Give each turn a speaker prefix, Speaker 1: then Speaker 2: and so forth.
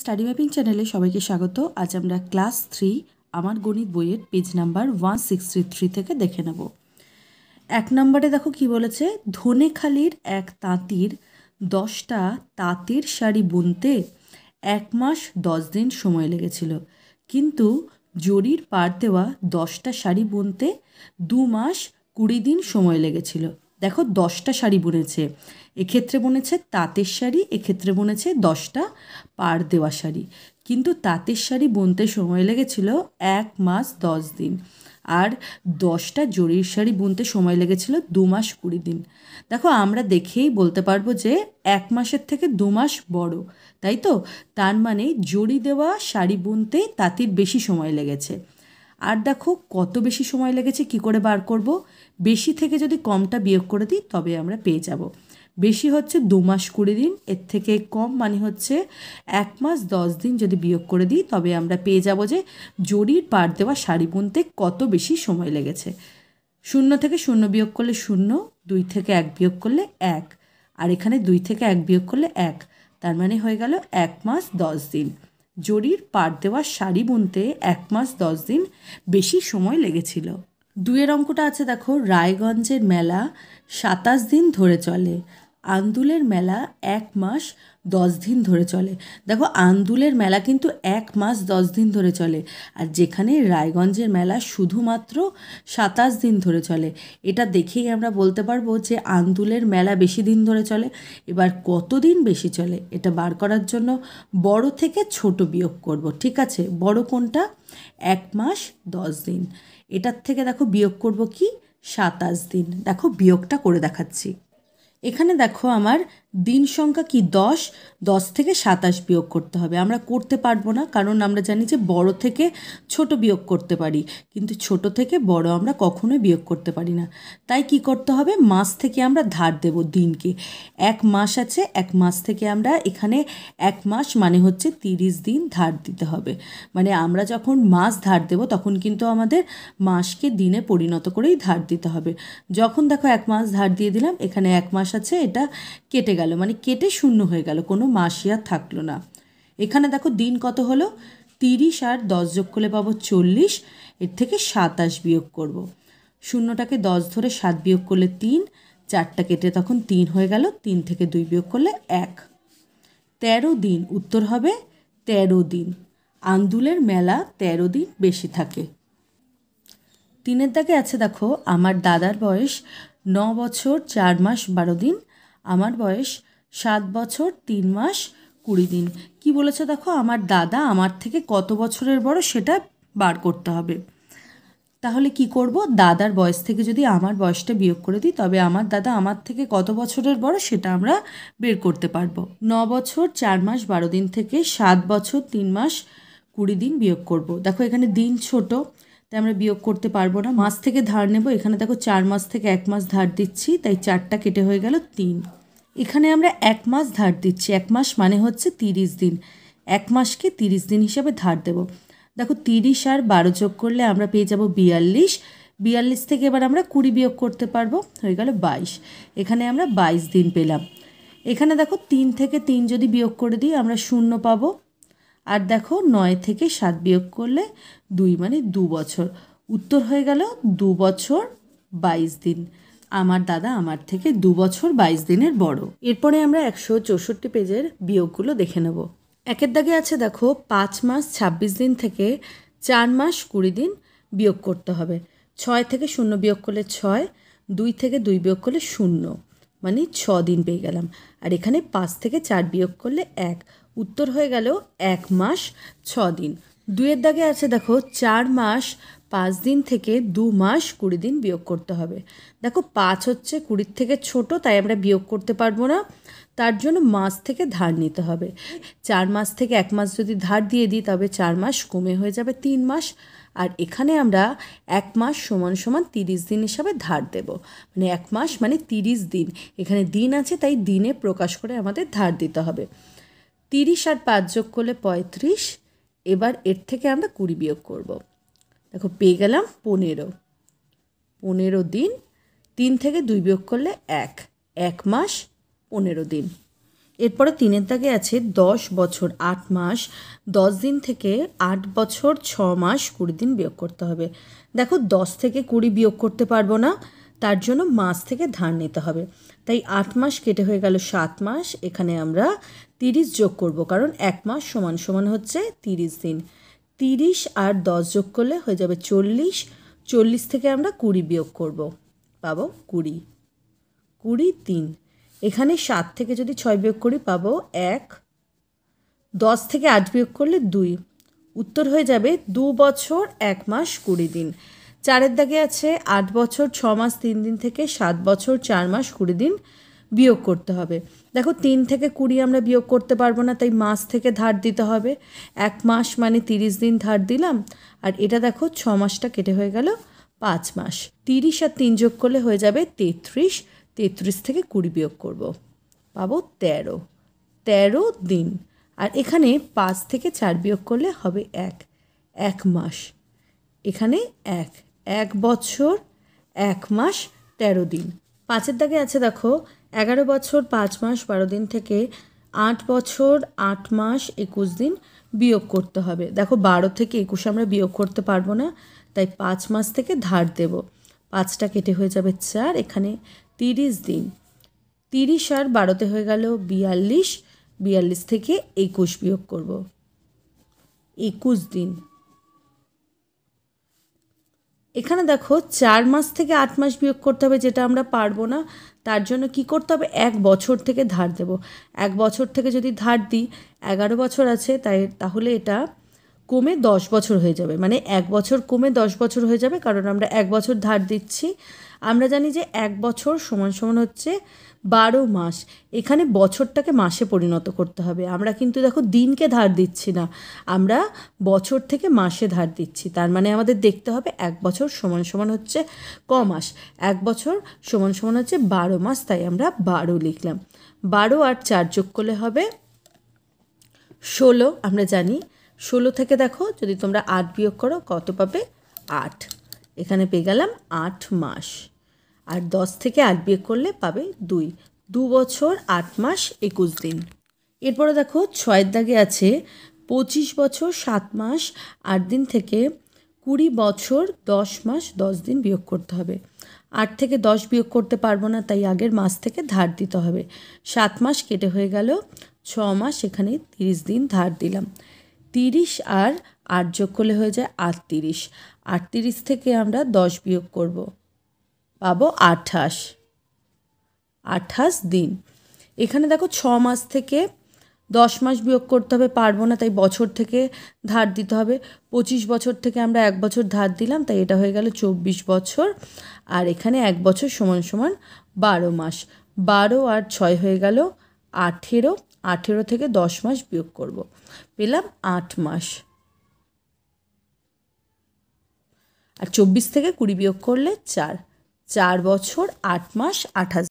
Speaker 1: Study mapping চ্যানেলে সবাইকে স্বাগত আজ আমরা ক্লাস থ্রি আমার গণিত বইয়ের page number one six three three থেকে দেখে নেব এক নম্বরে দেখো কি বলেছে ধনেখালির এক তাঁতির দশটা তাঁতের শাড়ি বুনতে এক মাস দশ দিন সময় লেগেছিল কিন্তু জরির পার দেওয়া দশটা শাড়ি বুনতে দু মাস কুড়ি দিন সময় লেগেছিল দেখো দশটা শাড়ি বুনেছে এক্ষেত্রে বুনেছে তাঁতের শাড়ি এক্ষেত্রে বুনেছে দশটা পার দেওয়া শাড়ি কিন্তু তাঁতের শাড়ি বুনতে সময় লেগেছিল এক মাস দশ দিন আর দশটা জরির শাড়ি বুনতে সময় লেগেছিল দু মাস কুড়ি দিন দেখো আমরা দেখেই বলতে পারবো যে এক মাসের থেকে দু মাস বড় তাই তো তার মানে জড়ি দেওয়া শাড়ি বুনতে তাঁতির বেশি সময় লেগেছে আর দেখো কত বেশি সময় লেগেছে কি করে বার করব বেশি থেকে যদি কমটা বিয়োগ করে দিই তবে আমরা পেয়ে যাব বেশি হচ্ছে দু মাস কুড়ি দিন এর থেকে কম মানে হচ্ছে এক মাস দশ দিন যদি বিয়োগ করে দিই তবে আমরা পেয়ে যাব যে জরির পার দেওয়া শাড়ি বুনতে কত বেশি সময় লেগেছে শূন্য থেকে শূন্য বিয়োগ করলে শূন্য দুই থেকে এক বিয়োগ করলে এক আর এখানে দুই থেকে এক বিয়োগ করলে এক তার মানে হয়ে গেল এক মাস দশ দিন জরির পাট দেওয়া শাড়ি বুনতে এক মাস দশ দিন বেশি সময় লেগেছিল দুয়ের অঙ্কটা আছে দেখো রায়গঞ্জের মেলা সাতাশ দিন ধরে চলে আন্দুলের মেলা এক মাস দশ দিন ধরে চলে দেখো আন্দুলের মেলা কিন্তু এক মাস দশ দিন ধরে চলে আর যেখানে রায়গঞ্জের মেলা শুধুমাত্র সাতাশ দিন ধরে চলে এটা দেখেই আমরা বলতে পারবো যে আন্দুলের মেলা বেশি দিন ধরে চলে এবার কতদিন বেশি চলে এটা বার করার জন্য বড় থেকে ছোট বিয়োগ করব ঠিক আছে বড় কোনটা এক মাস দশ দিন এটার থেকে দেখো বিয়োগ করব কি সাতাশ দিন দেখো বিয়োগটা করে দেখাচ্ছি এখানে দেখো আমার দিন সংখ্যা কি দশ দশ থেকে সাতাশ বিয়োগ করতে হবে আমরা করতে পারবো না কারণ আমরা জানি যে বড় থেকে ছোট বিয়োগ করতে পারি কিন্তু ছোট থেকে বড় আমরা কখনোই বিয়োগ করতে পারি না তাই কি করতে হবে মাস থেকে আমরা ধার দেব দিনকে এক মাস আছে এক মাস থেকে আমরা এখানে এক মাস মানে হচ্ছে তিরিশ দিন ধার দিতে হবে মানে আমরা যখন মাস ধার দেব তখন কিন্তু আমাদের মাসকে দিনে পরিণত করেই ধার দিতে হবে যখন দেখো এক মাস ধার দিয়ে দিলাম এখানে এক মাস আছে এটা কেটে গেল গেল মানে কেটে শূন্য হয়ে গেল কোনো মাসি আর থাকলো না এখানে দেখো দিন কত হলো তিরিশ আর দশ যোগ করলে পাবো চল্লিশ এর থেকে সাতাশ বিয়োগ করব। শূন্যটাকে দশ ধরে সাত বিয়োগ করলে তিন চারটা কেটে তখন তিন হয়ে গেল তিন থেকে দুই বিয়োগ করলে এক তেরো দিন উত্তর হবে তেরো দিন আন্দুলের মেলা তেরো দিন বেশি থাকে তিনের দাগে আছে দেখো আমার দাদার বয়স ন বছর চার মাস বারো দিন আমার বয়স সাত বছর তিন মাস কুড়ি দিন কি বলেছে দেখো আমার দাদা আমার থেকে কত বছরের বড় সেটা বার করতে হবে তাহলে কি করব দাদার বয়স থেকে যদি আমার বয়সটা বিয়োগ করে দিই তবে আমার দাদা আমার থেকে কত বছরের বড় সেটা আমরা বের করতে পারবো ন বছর চার মাস বারো দিন থেকে সাত বছর তিন মাস কুড়ি দিন বিয়োগ করব দেখো এখানে দিন ছোট তাই আমরা বিয়োগ করতে পারবো না মাস থেকে ধার নেব এখানে দেখো চার মাস থেকে এক মাস ধার দিচ্ছি তাই চারটা কেটে হয়ে গেল তিন এখানে আমরা এক মাস ধার দিচ্ছি এক মাস মানে হচ্ছে তিরিশ দিন এক মাসকে তিরিশ দিন হিসাবে ধার দেব দেখো তিরিশ আর বারো যোগ করলে আমরা পেয়ে যাব বিয়াল্লিশ বিয়াল্লিশ থেকে এবার আমরা কুড়ি বিয়োগ করতে পারবো হয়ে গেল বাইশ এখানে আমরা বাইশ দিন পেলাম এখানে দেখো তিন থেকে তিন যদি বিয়োগ করে দিই আমরা শূন্য পাবো আর দেখো নয় থেকে সাত বিয়োগ করলে দুই মানে দু বছর উত্তর হয়ে গেল দু বছর বাইশ দিন আমার দাদা আমার থেকে দু বছর বাইশ দিনের বড় এরপরে আমরা একশো চৌষট্টি পেজের বিয়োগগুলো দেখে নেব একের দাগে আছে দেখো পাঁচ মাস ছাব্বিশ দিন থেকে চার মাস কুড়ি দিন বিয়োগ করতে হবে ছয় থেকে শূন্য বিয়োগ করলে ছয় দুই থেকে দুই বিয়োগ করলে শূন্য মানে ছ দিন পেয়ে গেলাম আর এখানে পাঁচ থেকে চার বিয়োগ করলে এক উত্তর হয়ে গেল এক মাস ছ দিন দুয়ের দাগে আছে দেখো চার মাস পাঁচ দিন থেকে দু মাস কুড়ি দিন বিয়োগ করতে হবে দেখো পাঁচ হচ্ছে কুড়ির থেকে ছোট তাই আমরা বিয়োগ করতে পারবো না তার জন্য মাস থেকে ধার নিতে হবে চার মাস থেকে এক মাস যদি ধার দিয়ে দিই তবে চার মাস কমে হয়ে যাবে তিন মাস আর এখানে আমরা এক মাস সমান সমান তিরিশ দিন হিসাবে ধার দেব মানে এক মাস মানে তিরিশ দিন এখানে দিন আছে তাই দিনে প্রকাশ করে আমাদের ধার দিতে হবে তিরিশ আর পাঁচ যোগ করলে পঁয়ত্রিশ এবার এর থেকে আমরা কুড়ি বিয়োগ করবো দেখো পেয়ে গেলাম পনেরো পনেরো দিন তিন থেকে দুই বিয়োগ করলে এক এক মাস পনেরো দিন এরপরে তিনের দাগে আছে দশ বছর আট মাস দশ দিন থেকে আট বছর ছ মাস কুড়ি দিন বিয়োগ করতে হবে দেখো দশ থেকে কুড়ি বিয়োগ করতে পারবো না তার জন্য মাস থেকে ধার নিতে হবে তাই আট মাস কেটে হয়ে গেল সাত মাস এখানে আমরা তিরিশ যোগ করব কারণ এক মাস সমান সমান হচ্ছে তিরিশ দিন তিরিশ আর দশ যোগ করলে হয়ে যাবে চল্লিশ চল্লিশ থেকে আমরা কুড়ি বিয়োগ করব পাবো কুড়ি কুড়ি তিন এখানে সাত থেকে যদি ছয় বিয়োগ করি পাবো এক দশ থেকে আট বিয়োগ করলে দুই উত্তর হয়ে যাবে দু বছর এক মাস কুড়ি দিন চারের দাগে আছে আট বছর ছ মাস তিন দিন থেকে সাত বছর চার মাস কুড়ি দিন বিয়োগ করতে হবে দেখো তিন থেকে কুড়ি আমরা বিয়োগ করতে পারবো না তাই মাস থেকে ধার দিতে হবে এক মাস মানে তিরিশ দিন ধার দিলাম আর এটা দেখো ছ মাসটা কেটে হয়ে গেল পাঁচ মাস তিরিশ আর তিন যোগ করলে হয়ে যাবে তেত্রিশ তেত্রিশ থেকে কুড়ি বিয়োগ করব। পাবো তেরো তেরো দিন আর এখানে পাঁচ থেকে চার বিয়োগ করলে হবে এক এক মাস এখানে এক এক বছর এক মাস তেরো দিন পাঁচের দাগে আছে দেখো এগারো বছর পাঁচ মাস বারো দিন থেকে আট বছর আট মাস একুশ দিন বিয়োগ করতে হবে দেখো বারো থেকে একুশ আমরা বিয়োগ করতে পারবো না তাই পাঁচ মাস থেকে ধার দেব পাঁচটা কেটে হয়ে যাবে চার এখানে তিরিশ দিন তিরিশ আর বারোতে হয়ে গেল বিয়াল্লিশ বিয়াল্লিশ থেকে একুশ বিয়োগ করব একুশ দিন এখানে দেখো চার মাস থেকে আট মাস বিয়োগ করতে হবে যেটা আমরা পারবো না তার জন্য কি করতে হবে এক বছর থেকে ধার দেব এক বছর থেকে যদি ধার দিই এগারো বছর আছে তাই তাহলে এটা কমে দশ বছর হয়ে যাবে মানে এক বছর কমে দশ বছর হয়ে যাবে কারণ আমরা এক বছর ধার দিচ্ছি আমরা জানি যে এক বছর সমান সমান হচ্ছে বারো মাস এখানে বছরটাকে মাসে পরিণত করতে হবে আমরা কিন্তু দেখো দিনকে ধার দিচ্ছি না আমরা বছর থেকে মাসে ধার দিচ্ছি তার মানে আমাদের দেখতে হবে এক বছর সমান সমান হচ্ছে ক মাস এক বছর সমান সমান হচ্ছে বারো মাস তাই আমরা বারো লিখলাম বারো আর চার যোগ করলে হবে ষোলো আমরা জানি ষোলো থেকে দেখো যদি তোমরা আট বিয়োগ করো কত পাবে আট এখানে পেয়ে গেলাম আট মাস আর দশ থেকে আট বিয়োগ করলে পাবে দুই দু বছর আট মাস একুশ দিন এরপরে দেখো ছয়ের দাগে আছে পঁচিশ বছর সাত মাস আট দিন থেকে কুড়ি বছর দশ মাস দশ দিন বিয়োগ করতে হবে আট থেকে দশ বিয়োগ করতে পারবো না তাই আগের মাস থেকে ধার দিতে হবে সাত মাস কেটে হয়ে গেল ছ মাস এখানে তিরিশ দিন ধার দিলাম তিরিশ আর আট যোগ করলে হয়ে যায় আটত্রিশ আটত্রিশ থেকে আমরা দশ বিয়োগ করব পাবো আঠাশ আঠাশ দিন এখানে দেখো ছ মাস থেকে দশ মাস বিয়োগ করতে হবে পারবো না তাই বছর থেকে ধার দিতে হবে পঁচিশ বছর থেকে আমরা এক বছর ধার দিলাম তাই এটা হয়ে গেল চব্বিশ বছর আর এখানে এক বছর সমান সমান বারো মাস বারো আর ছয় হয়ে গেল আঠেরো আঠেরো থেকে দশ মাস বিয়োগ করব। পেলাম আট মাস আর চব্বিশ থেকে কুড়ি বিয়োগ করলে চার চার বছর আট মাস আঠাশ